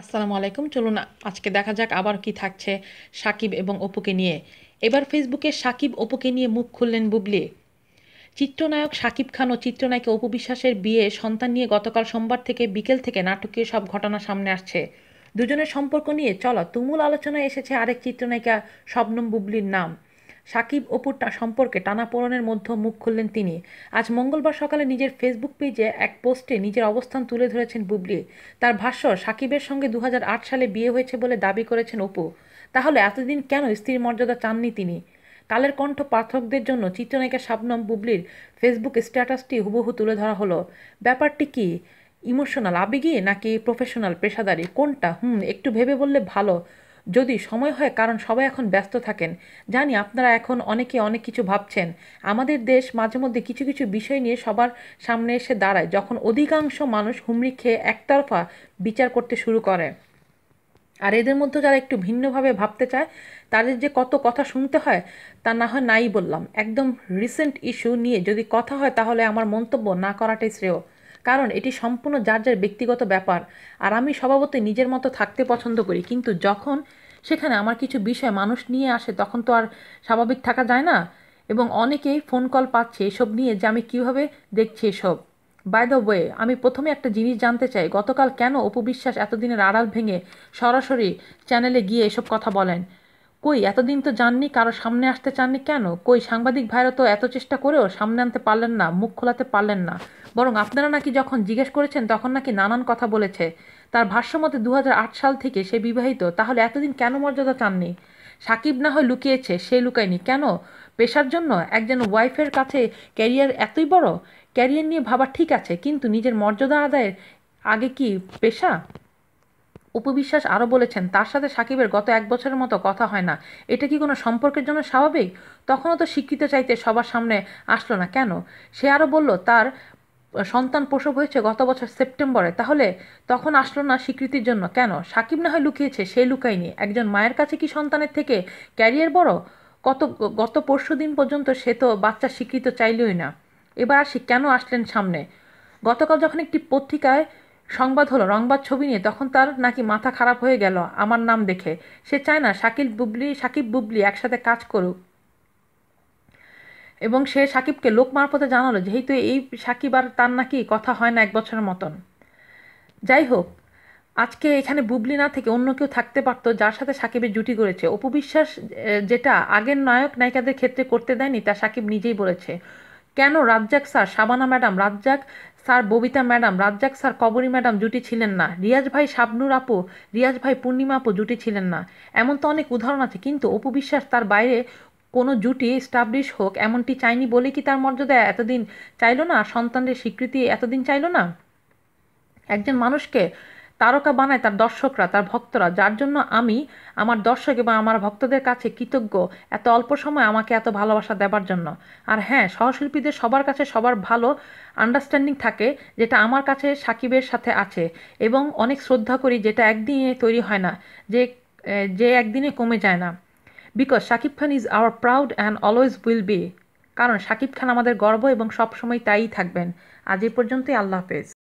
আসসালামু আলাইকুম চলুন আজকে দেখা যাক আবার কি থাকছে সাকিব এবং অপুকে নিয়ে এবার ফেসবুকে সাকিব অপুকে নিয়ে মুখ খুললেন বুবলি চিত্রনায়ক সাকিব খান ও চিত্রনায়কে অপু বিশ্বাসের বিয়ে সন্তান নিয়ে গতকাল সোমবার থেকে বিকেল থেকে নাটকীয় সব ঘটনা সামনে আসছে দুজনের সম্পর্ক নিয়ে চলো তুমুল আলোচনায় এসেছে আরেক চিত্রনায়িকা শবনম বুবলির নাম সাকিব অপুর সম্পর্কে টানাপোড়নের মধ্যে মুখ খুললেন তিনি আজ মঙ্গলবার সকালে নিজের ফেসবুক পেজে এক পোস্টে নিজের অবস্থান তুলে ধরেছেন বুবলি তার ভাষ্য সাকিবের সঙ্গে দু সালে বিয়ে হয়েছে বলে দাবি করেছেন অপু তাহলে এতদিন কেন স্ত্রীর মর্যাদা চাননি তিনি কালের কণ্ঠ পাঠকদের জন্য চিত্রনায়িকা শাবনম বুবলির ফেসবুক স্ট্যাটাসটি হুবহু তুলে ধরা হলো ব্যাপারটি কি ইমোশনাল আবেগী নাকি প্রফেশনাল পেশাদারি কোনটা হুম একটু ভেবে বললে ভালো যদি সময় হয় কারণ সবাই এখন ব্যস্ত থাকেন জানি আপনারা এখন অনেকে অনেক কিছু ভাবছেন আমাদের দেশ মাঝে মধ্যে কিছু কিছু বিষয় নিয়ে সবার সামনে এসে দাঁড়ায় যখন অধিকাংশ মানুষ হুমড়ি খেয়ে একতরফা বিচার করতে শুরু করে আর এদের মধ্যে যারা একটু ভিন্নভাবে ভাবতে চায় তাদের যে কত কথা শুনতে হয় তা না হয় নাই বললাম একদম রিসেন্ট ইস্যু নিয়ে যদি কথা হয় তাহলে আমার মন্তব্য না করাটাই শ্রেয় কারণ এটি সম্পূর্ণ যার যার ব্যক্তিগত ব্যাপার আর আমি স্বভাবতই নিজের মতো থাকতে পছন্দ করি কিন্তু যখন সেখানে আমার কিছু বিষয় মানুষ নিয়ে আসে তখন তো আর স্বাভাবিক থাকা যায় না এবং অনেকেই ফোন কল পাচ্ছে এসব নিয়ে যে আমি কীভাবে দেখছি এসব বাই দ্য ওয়ে আমি প্রথমে একটা জিনিস জানতে চাই গতকাল কেন অপবিশ্বাস এতদিনের আড়াল ভেঙে সরাসরি চ্যানেলে গিয়ে এসব কথা বলেন কই এতদিন তো যাননি কারো সামনে আসতে চাননি কেন কই সাংবাদিক ভাইরা তো এত চেষ্টা করেও সামনে আনতে পারলেন না মুখ খোলাতে পারলেন না বরং আপনারা নাকি যখন জিজ্ঞেস করেছেন তখন নাকি নানান কথা বলেছে তার ভাষ্যমতে দু সাল থেকে সে বিবাহিত তাহলে এতদিন কেন মর্যাদা চাননি সাকিব না হয় লুকিয়েছে সে লুকায়নি কেন পেশার জন্য একজন ওয়াইফের কাছে ক্যারিয়ার এতই বড় ক্যারিয়ার নিয়ে ভাবা ঠিক আছে কিন্তু নিজের মর্যাদা আদায়ের আগে কি পেশা উপবিশ্বাস আরও বলেছেন তার সাথে সাকিবের গত এক বছরের মতো কথা হয় না এটা কি কোনো সম্পর্কের জন্য স্বাভাবিক তখনও তো শিক্ষিত চাইতে সবার সামনে আসলো না কেন সে আরও বলল তার সন্তান প্রসব হয়েছে গত বছর সেপ্টেম্বরে তাহলে তখন আসলো না স্বীকৃতির জন্য কেন সাকিব না হয় লুকিয়েছে সে লুকায়নি একজন মায়ের কাছে কি সন্তানের থেকে ক্যারিয়ার বড় কত গত পরশু দিন পর্যন্ত সে তো বাচ্চা স্বীকৃত চাইলই না এবার আসি কেন আসলেন সামনে গতকাল যখন একটি পত্রিকায় সংবাদ হলো রংবাদ ছবি নিয়ে তখন তার নাকি মাথা খারাপ হয়ে গেল আমার নাম দেখে সে চায় না শাকিল বুবলি সাকিব বুবলি একসাথে কাজ করুক এবং সে সাকিবকে লোক মারফতে জানালো যেহেতু এই সাকিব আর তার নাকি কথা হয় না এক বছরের মতন যাই হোক আজকে এখানে বুবলি না থেকে অন্য কেউ থাকতে পারত যার সাথে সাকিবের জুটি করেছে অপবিশ্বাস যেটা আগের নায়ক নায়িকাদের ক্ষেত্রে করতে দেয়নি তা সাকিব নিজেই বলেছে কেন Razzak sir Shabana madam Razzak sir Bobita madam Razzak sir Kabori madam জুটি ছিলেন না রিয়াজ ভাই শাবনুর আপু রিয়াজ ভাই পূর্ণিমা আপু জুটি ছিলেন না এমন তো অনেক উদাহরণ আছে কিন্তু অপু বিশ্বাস তার বাইরে কোনো জুটি স্টাবলিশ হোক এমনটি চাইনি বলে কি তার মর্যাদা এতদিন চাইল না সন্তানের স্বীকৃতি এতদিন চাইল না একজন মানুষকে তারকা বানায় তার দর্শকরা তার ভক্তরা যার জন্য আমি আমার দর্শক এবং আমার ভক্তদের কাছে কৃতজ্ঞ এত অল্প সময় আমাকে এত ভালোবাসা দেবার জন্য আর হ্যাঁ সহশিল্পীদের সবার কাছে সবার ভালো আন্ডারস্ট্যান্ডিং থাকে যেটা আমার কাছে সাকিবের সাথে আছে এবং অনেক শ্রদ্ধা করি যেটা একদিনে তৈরি হয় না যে যে একদিনে কমে যায় না because Shakib Khan is our proud and always will be কারণ সাকিব খান আমাদের গর্ব এবং সবসময় তাই থাকবেন আজ এ পর্যন্তই আল্লাহ হাফেজ